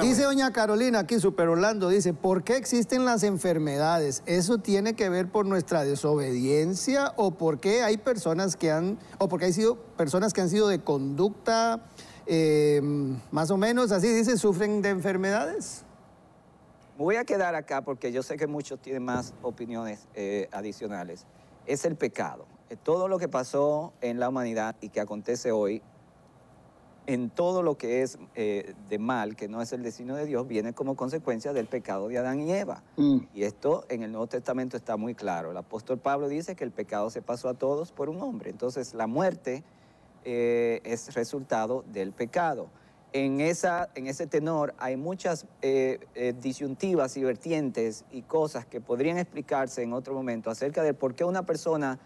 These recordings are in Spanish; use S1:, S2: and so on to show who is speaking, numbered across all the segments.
S1: Dice doña Carolina aquí, Super Orlando, dice, ¿por qué existen las enfermedades? ¿Eso tiene que ver por nuestra desobediencia o por qué hay personas que han, o porque hay sido personas que han sido de conducta, em, más o menos así, dice, sufren de enfermedades?
S2: voy a quedar acá porque yo sé que muchos tienen más opiniones eh, adicionales. Es el pecado. Eh, todo lo que pasó en la humanidad y que acontece hoy en todo lo que es eh, de mal, que no es el destino de Dios, viene como consecuencia del pecado de Adán y Eva. Mm. Y esto en el Nuevo Testamento está muy claro. El apóstol Pablo dice que el pecado se pasó a todos por un hombre. Entonces la muerte eh, es resultado del pecado. En, esa, en ese tenor hay muchas eh, disyuntivas y vertientes y cosas que podrían explicarse en otro momento acerca de por qué una persona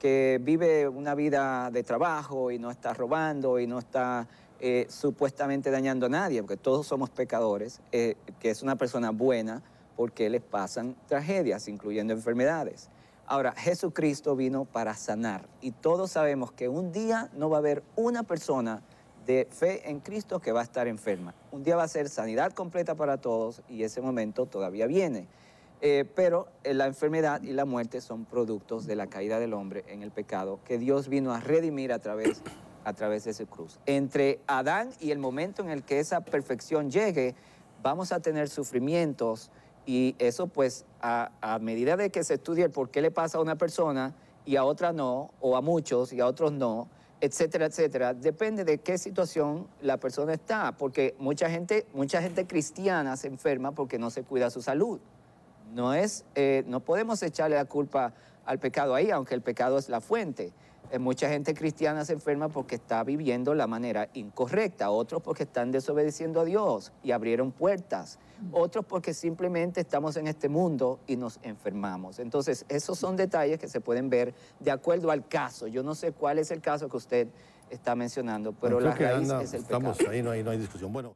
S2: que vive una vida de trabajo y no está robando y no está eh, supuestamente dañando a nadie, porque todos somos pecadores, eh, que es una persona buena porque les pasan tragedias, incluyendo enfermedades. Ahora, Jesucristo vino para sanar y todos sabemos que un día no va a haber una persona de fe en Cristo que va a estar enferma. Un día va a ser sanidad completa para todos y ese momento todavía viene. Eh, pero eh, la enfermedad y la muerte son productos de la caída del hombre en el pecado que Dios vino a redimir a través, a través de su cruz. Entre Adán y el momento en el que esa perfección llegue, vamos a tener sufrimientos y eso pues a, medida de que se estudie el por qué le pasa a una persona y a otra no, o a muchos y a otros no, etcétera, etcétera, depende de qué situación la persona está, porque mucha gente, mucha gente cristiana se enferma porque no se cuida su salud. No, es, eh, no podemos echarle la culpa al pecado ahí, aunque el pecado es la fuente. Eh, mucha gente cristiana se enferma porque está viviendo la manera incorrecta, otros porque están desobedeciendo a Dios y abrieron puertas, otros porque simplemente estamos en este mundo y nos enfermamos. Entonces, esos son detalles que se pueden ver de acuerdo al caso. Yo no sé cuál es el caso que usted está mencionando, pero la raíz es el pecado. Estamos ahí,
S1: no hay, no hay discusión. Bueno.